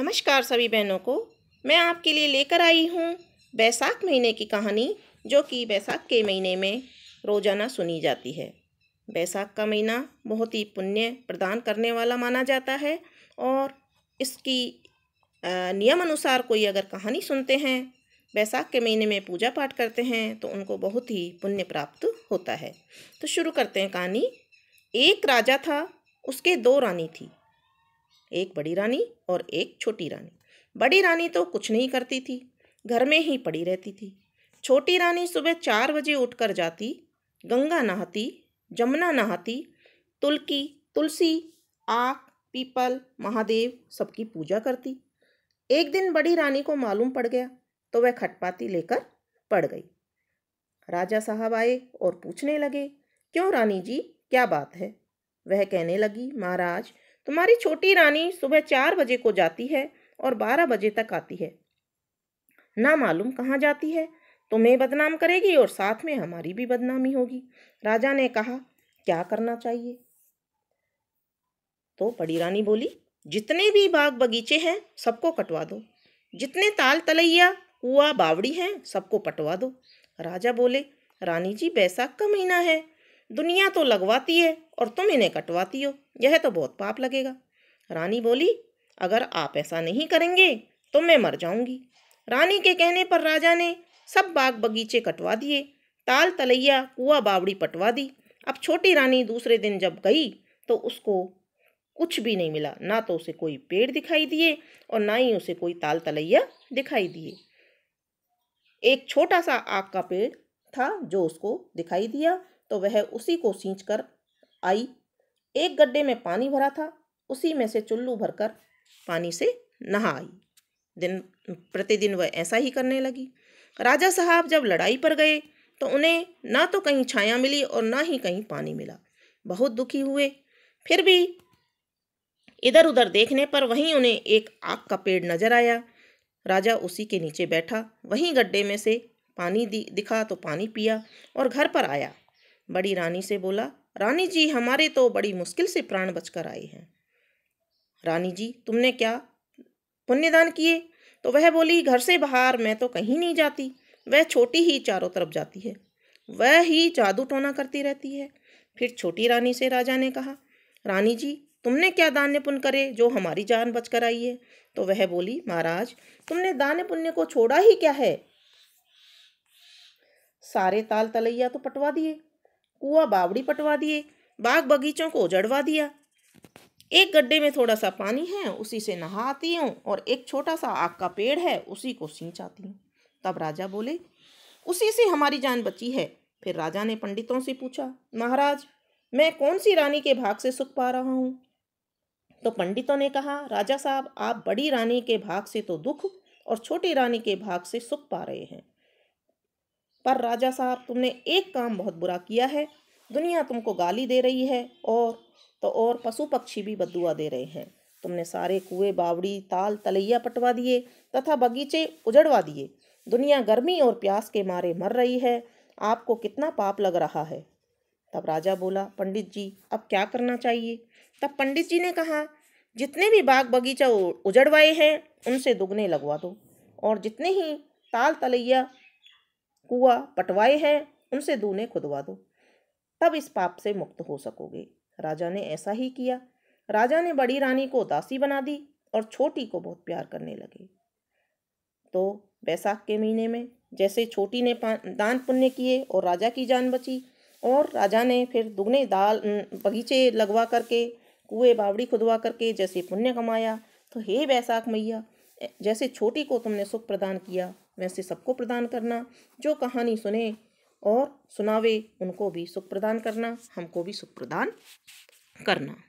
नमस्कार सभी बहनों को मैं आपके लिए लेकर आई हूँ बैसाख महीने की कहानी जो कि बैसाख के महीने में रोज़ाना सुनी जाती है बैसाख का महीना बहुत ही पुण्य प्रदान करने वाला माना जाता है और इसकी नियम अनुसार कोई अगर कहानी सुनते हैं बैसाख के महीने में पूजा पाठ करते हैं तो उनको बहुत ही पुण्य प्राप्त होता है तो शुरू करते हैं कहानी एक राजा था उसके दो रानी थी एक बड़ी रानी और एक छोटी रानी बड़ी रानी तो कुछ नहीं करती थी घर में ही पड़ी रहती थी छोटी रानी सुबह चार बजे उठकर जाती गंगा नहाती जमुना नहाती तुलकी तुलसी आक पीपल महादेव सबकी पूजा करती एक दिन बड़ी रानी को मालूम पड़ गया तो वह खटपाती लेकर पड़ गई राजा साहब आए और पूछने लगे क्यों रानी जी क्या बात है वह कहने लगी महाराज तुम्हारी छोटी रानी सुबह चार बजे को जाती है और बारह बजे तक आती है ना मालूम कहाँ जाती है तुम्हें बदनाम करेगी और साथ में हमारी भी बदनामी होगी राजा ने कहा क्या करना चाहिए तो बड़ी रानी बोली जितने भी बाग बगीचे हैं सबको कटवा दो जितने ताल तलैया कुआ बावड़ी हैं सबको पटवा दो राजा बोले रानी जी बैसाख का महीना है दुनिया तो लगवाती है और तुम इन्हें कटवाती हो यह तो बहुत पाप लगेगा रानी बोली अगर आप ऐसा नहीं करेंगे तो मैं मर जाऊंगी रानी के कहने पर राजा ने सब बाग बगीचे कटवा दिए ताल तलैया कुआ बावड़ी पटवा दी अब छोटी रानी दूसरे दिन जब गई तो उसको कुछ भी नहीं मिला ना तो उसे कोई पेड़ दिखाई दिए और ना ही उसे कोई ताल तलैया दिखाई दिए एक छोटा सा आग का पेड़ था जो उसको दिखाई दिया तो वह उसी को सींच कर आई एक गड्ढे में पानी भरा था उसी में से चुल्लू भरकर पानी से नहा आई दिन प्रतिदिन वह ऐसा ही करने लगी राजा साहब जब लड़ाई पर गए तो उन्हें ना तो कहीं छाया मिली और ना ही कहीं पानी मिला बहुत दुखी हुए फिर भी इधर उधर देखने पर वहीं उन्हें एक आग का पेड़ नजर आया राजा उसी के नीचे बैठा वहीं गड्ढे में से पानी दिखा तो पानी पिया और घर पर आया बड़ी रानी से बोला रानी जी हमारे तो बड़ी मुश्किल से प्राण बचकर आए हैं रानी जी तुमने क्या पुण्यदान किए तो वह बोली घर से बाहर मैं तो कहीं नहीं जाती वह छोटी ही चारों तरफ जाती है वह ही जादू टोना करती रहती है फिर छोटी रानी से राजा ने कहा रानी जी तुमने क्या दान्य पुण्य करे जो हमारी जान बचकर आई है तो वह बोली महाराज तुमने दान्य पुण्य को छोड़ा ही क्या है सारे ताल तलैया तो पटवा दिए कुआ बावड़ी पटवा दिए बाग बगीचों को उजड़वा दिया एक गड्ढे में थोड़ा सा पानी है उसी से नहाती हूँ और एक छोटा सा आग का पेड़ है उसी को सींचाती हूँ तब राजा बोले उसी से हमारी जान बची है फिर राजा ने पंडितों से पूछा महाराज मैं कौन सी रानी के भाग से सुख पा रहा हूँ तो पंडितों ने कहा राजा साहब आप बड़ी रानी के भाग से तो दुख और छोटी रानी के भाग से सुख पा रहे हैं पर राजा साहब तुमने एक काम बहुत बुरा किया है दुनिया तुमको गाली दे रही है और तो और पशु पक्षी भी बदुआ दे रहे हैं तुमने सारे कुएं बावड़ी ताल तलैया पटवा दिए तथा बगीचे उजड़वा दिए दुनिया गर्मी और प्यास के मारे मर रही है आपको कितना पाप लग रहा है तब राजा बोला पंडित जी अब क्या करना चाहिए तब पंडित जी ने कहा जितने भी बाग बगीचा उजड़वाए हैं उनसे दुगने लगवा दो और जितने ही ताल तलैया कुआ पटवाए हैं उनसे दूने खुदवा दो तब इस पाप से मुक्त हो सकोगे राजा ने ऐसा ही किया राजा ने बड़ी रानी को दासी बना दी और छोटी को बहुत प्यार करने लगे तो बैसाख के महीने में जैसे छोटी ने दान पुण्य किए और राजा की जान बची और राजा ने फिर दुगने दाल बगीचे लगवा करके कुएं बावड़ी खुदवा करके जैसे पुण्य कमाया तो हे बैसाख मैया जैसे छोटी को तुमने सुख प्रदान किया वैसे सबको प्रदान करना जो कहानी सुने और सुनावे उनको भी सुख प्रदान करना हमको भी सुख प्रदान करना